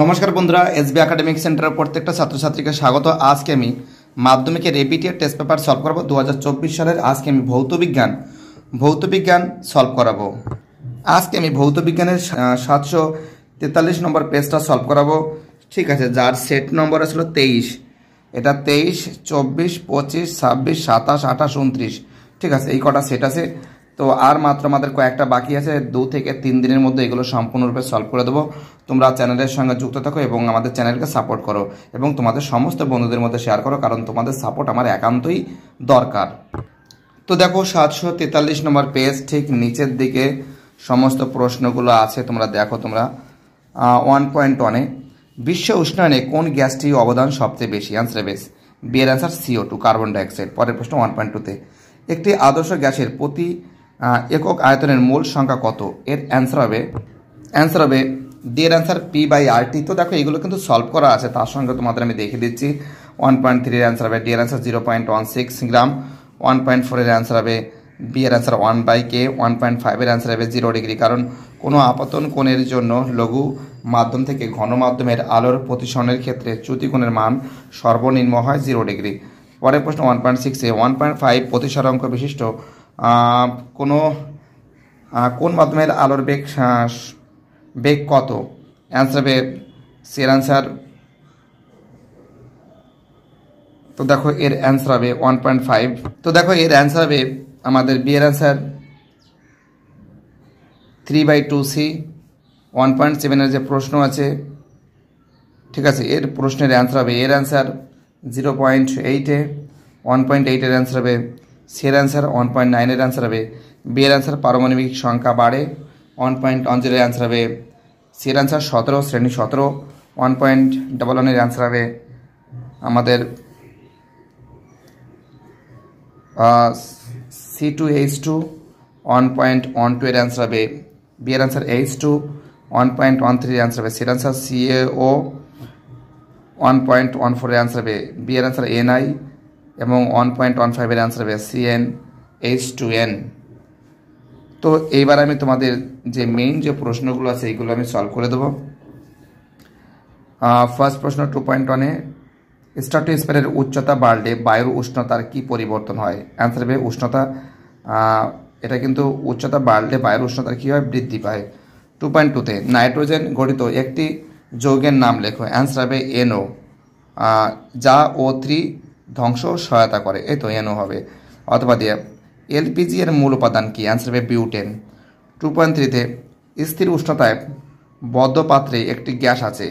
নমস্কার বন্ধুরা SB academic সেন্টারের প্রত্যেকটা ছাত্রছাত্রীকে স্বাগত আজকে আমি মাধ্যমিকের রেপিটিয়ার টেস্ট পেপার সলভ করাবো দু সালের আজকে আমি ভৌত বিজ্ঞান ভৌত বিজ্ঞান সলভ করাবো আজকে আমি ভৌত বিজ্ঞানের সাতশো তেতাল্লিশ নম্বর পেজটা সলভ করাবো ঠিক আছে যার সেট নম্বর আসলো তেইশ এটা তেইশ চব্বিশ পঁচিশ ছাব্বিশ সাতাশ আঠাশ উনত্রিশ ঠিক আছে এই কটা সেট আছে তো আর মাত্র আমাদের কয়েকটা বাকি আছে দু থেকে তিন দিনের মধ্যে এগুলো সম্পূর্ণরূপে সলভ করে দেবো তোমরা চ্যানেলের সঙ্গে যুক্ত থাকো এবং আমাদের চ্যানেলকে সাপোর্ট করো এবং তোমাদের সমস্ত বন্ধুদের মধ্যে শেয়ার করো কারণ তোমাদের সাপোর্ট আমার একান্তই দরকার তো দেখো সাতশো তেতাল্লিশ নম্বর পেজ ঠিক নিচের দিকে সমস্ত প্রশ্নগুলো আছে তোমরা দেখো তোমরা ওয়ান পয়েন্ট ওয়ানে বিশ্ব উষ্ণায়নে কোন গ্যাসটি অবদান সবচেয়ে বেশি অ্যান্সার বেশ বিয়ের answer CO two carbon dioxide পরের প্রশ্ন ওয়ান পয়েন্ট টুতে একটি আদর্শ গ্যাসের প্রতি একক আয়তনের মূল সংখ্যা কত এর অ্যান্সার হবে অ্যান্সার হবে ডি এর answer P by R T তো দেখো এগুলো কিন্তু সলভ করা আছে তার সঙ্গে তোমাদের আমি দেখে দিচ্ছি ওয়ান পয়েন্ট থ্রির অ্যান্সার হবে ডি এর answer zero point one six gram one point ফোরের অ্যান্সার হবে বি এর answer one by K one point ফাইভের অ্যান্সার হবে জিরো ডিগ্রি কারণ কোনো আপাতন কোণের জন্য লঘু মাধ্যম থেকে ঘন মাধ্যমের আলোর প্রতিসরণের ক্ষেত্রে কোণের মান সর্বনিম্ন হয় জিরো ডিগ্রি পরের প্রশ্ন ওয়ান পয়েন্ট সিক্সে ওয়ান পয়েন্ট ফাইভ অঙ্ক বিশিষ্ট কোনো কোন মাধ্যমের আলোর বেগ বেগ কত অ্যান্সার হবে সে এর অ্যান্সার তো দেখো এর অ্যান্সার হবে ওয়ান পয়েন্ট ফাইভ তো দেখো এর অ্যান্সার হবে আমাদের B answer three by two C one point সেভেনের যে প্রশ্ন আছে ঠিক আছে এর প্রশ্নের অ্যান্সার হবে এর অ্যান্সার জিরো পয়েন্ট এইটে ওয়ান পয়েন্ট এইটের অ্যান্সার হবে সের অ্যান্সার ওয়ান পয়েন্ট নাইনের অ্যান্সার হবে বি এর অ্যান্সার পারমাণবিক সংখ্যা বাড়ে ওয়ান পয়েন্ট ওয়ান জিরোর অ্যান্সার হবে সির অ্যান্সার সতেরো শ্রেণী সতেরো ওয়ান পয়েন্ট ডাবল ওয়ানের অ্যান্সার হবে আমাদের C two H two one point one two এর অ্যান্সার হবে বি এর answer H two one point one থ্রির অ্যান্সার হবে সির অ্যান্সার সি এ ও ওয়ান পয়েন্ট ওয়ান ফোরের অ্যান্সার হবে বি এর অ্যান্সার এন আই এবং ওয়ান পয়েন্ট ওয়ান ফাইভের অ্যান্সার হবে সিএন এইচ টু এন তো এইবার আমি তোমাদের যে মেইন যে প্রশ্নগুলো আছে এইগুলো আমি সলভ করে দেবো ফার্স্ট প্রশ্ন টু পয়েন্ট ওয়ানে স্ট্রাটোস্ফিয়ারের উচ্চতা বাড়লে বায়ুর উষ্ণতার কি পরিবর্তন হয় অ্যান্সার হবে উষ্ণতা এটা কিন্তু উচ্চতা বাড়লে বায়ুর উষ্ণতার কী হয় বৃদ্ধি পায় টু পয়েন্ট টুতে নাইট্রোজেন গঠিত একটি যৌগের নাম লেখো অ্যান্সার হবে এনও যা ও থ্রি ধ্বংস সহায়তা করে এই তো এনও হবে অথবা দিয়ে এলপিজি এর মূল উপাদান কি অ্যান্সার হবে বিউটেন টু পয়েন্ট থ্রিতে স্থির উষ্ণতায় বদ্ধ পাত্রে একটি গ্যাস আছে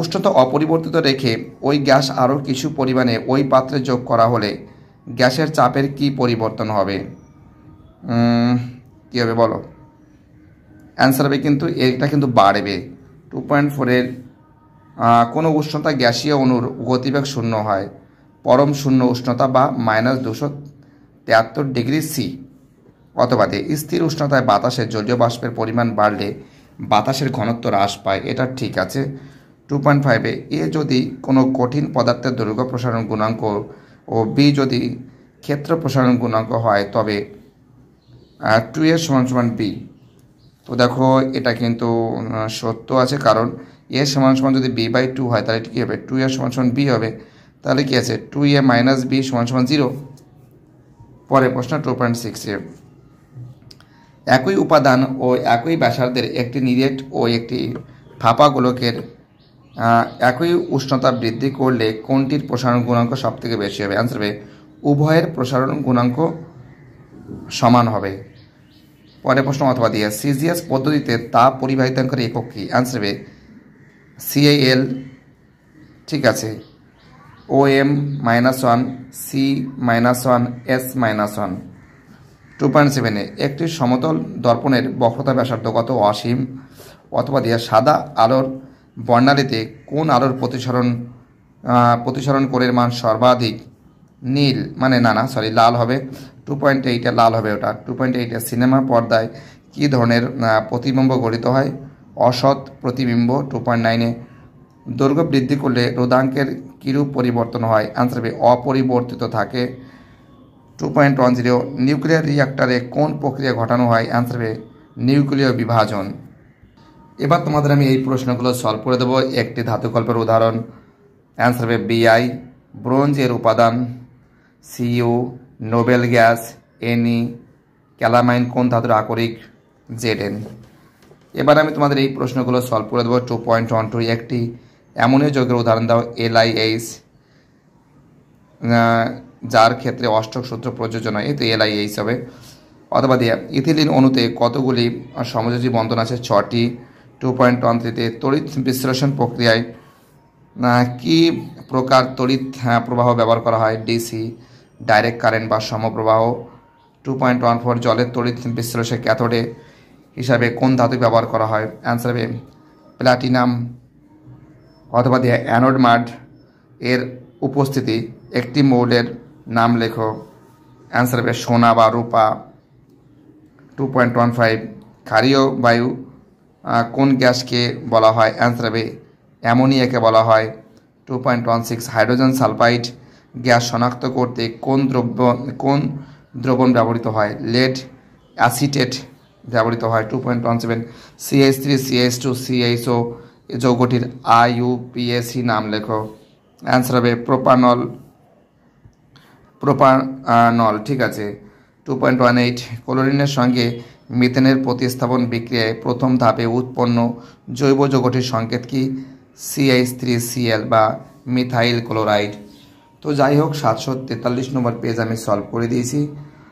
উষ্ণতা অপরিবর্তিত রেখে ওই গ্যাস আরও কিছু পরিমাণে ওই পাত্রে যোগ করা হলে গ্যাসের চাপের কি পরিবর্তন হবে কী হবে বলো অ্যান্সার হবে কিন্তু এটা কিন্তু বাড়বে টু পয়েন্ট ফোরের কোনো উষ্ণতা গ্যাসীয় অনুর গতিবেগ শূন্য হয় পরম শূন্য উষ্ণতা বা মাইনাস দুশো তেয়াত্তর ডিগ্রি সি অথবাতে স্থির উষ্ণতায় বাতাসে জলীয় বাষ্পের পরিমাণ বাড়লে বাতাসের ঘনত্ব হ্রাস পায় এটা ঠিক আছে টু পয়েন্ট ফাইভে এ যদি কোনো কঠিন পদার্থের দৈর্ঘ্য প্রসারণ গুণাঙ্ক ও বি যদি ক্ষেত্র প্রসারণ গুণাঙ্ক হয় তবে টু এর সমান সমান বি তো দেখো এটা কিন্তু সত্য আছে কারণ এর সমান সমান যদি বি বাই টু হয় তাহলে কী হবে টু এ সমান সমান বি হবে তাহলে কী আছে টু এ মাইনাস বি সমান সমান জিরো পরের প্রশ্ন টু পয়েন্ট সিক্স এ একই উপাদান ও একই ব্যাসার্ধের একটি নিরেট ও একটি ফাঁপা একই উষ্ণতা বৃদ্ধি করলে কোনটির প্রসারণ গুণাঙ্ক সবথেকে বেশি হবে অ্যান্সার হবে উভয়ের প্রসারণ গুণাঙ্ক সমান হবে পরের প্রশ্ন অথবা দিয়ে সিজিএস পদ্ধতিতে তাপ পরিবাহিতাঙ্কের একক কী অ্যান্সার হবে সিএল ঠিক আছে O M minus one C minus one S minus one two point সেভেনে একটি সমতল দর্পণের বক্রতা ব্যাসার্ধ কত অসীম অথবা দিয়া সাদা আলোর বর্ণালীতে কোন আলোর প্রতিসরণ প্রতিসরণ কোণের মান সর্বাধিক নীল মানে না না সরি লাল হবে টু পয়েন্ট এইটে লাল হবে ওটা টু পয়েন্ট এইটে সিনেমা পর্দায় কী ধরনের প্রতিবিম্ব গঠিত হয় অসৎ প্রতিবিম্ব টু পয়েন্ট নাইনে দৈর্ঘ্য বৃদ্ধি করলে রোদাঙ্কের কিরূপ পরিবর্তন হয় আনসার হবে অপরিবর্তিত থাকে two point one zero nuclear রিয়াক্টারে কোন প্রক্রিয়া ঘটানো হয় আনসার হবে নিউক্লিয় বিভাজন এবার তোমাদের আমি এই প্রশ্নগুলো সলভ করে দেবো একটি ধাতুকল্পের উদাহরণ অ্যান্সার হবে বিআই ব্রোঞ্জ এর উপাদান সিইউ নোবেল গ্যাস এনি e, ক্যালামাইন কোন ধাতুর আকরিক জেডেন এবার আমি তোমাদের এই প্রশ্নগুলো সলভ করে দেবো টু পয়েন্ট ওয়ান টু একটি এমনই যোগের উদাহরণ দাও এলআইএইচ যার ক্ষেত্রে অষ্টক সূত্র প্রযোজ্য নয় এই তো এলআইএইচ হবে অথবা দিয়ে ইথিলিন অনুতে কতগুলি সমযোজী বন্ধন আছে ছটি টু পয়েন্ট ওয়ান থ্রিতে তড়িৎ বিশ্লেষণ প্রক্রিয়ায় কি প্রকার তড়িৎ হ্যাঁ, প্রবাহ ব্যবহার করা হয় ডিসি ডাইরেক্ট কারেন্ট বা সমপ্রবাহ টু পয়েন্ট ওয়ান ফোর জলের তড়িৎ বিশ্লেষে ক্যাথোডে হিসাবে কোন ধাতু ব্যবহার করা হয় অ্যান্সার হবে প্ল্যাটিনাম অথবা দিয়ে অ্যানোড মাড এর উপস্থিতি একটি মৌলের নাম লেখো অ্যান্সার হবে সোনা বা রূপা টু পয়েন্ট ওয়ান ফাইভ ক্ষারীয় বায়ু কোন গ্যাসকে বলা হয় অ্যান্সার হবে অ্যামোনিয়াকে বলা হয় two point one six hydrogen sulphide gas শনাক্ত করতে কোন দ্রব্য কোন দ্রবণ ব্যবহৃত হয় লেড অ্যাসিটেট ব্যবহৃত হয় two point one seven CH three CH two CHO যৌগটির আইইউপিএসি নাম লেখো অ্যান্সার হবে প্রোপানল প্রোপানল ঠিক আছে টু পয়েন্ট ওয়ান এইট ক্লোরিনের সঙ্গে মিথেনের প্রতিস্থাপন বিক্রিয়ায় প্রথম ধাপে উৎপন্ন জৈব যৌগটির সংকেত কি সিএইচ থ্রি সিএল বা মিথাইল ক্লোরাইড তো যাই হোক সাতশো তেতাল্লিশ নম্বর পেজ আমি সলভ করে দিয়েছি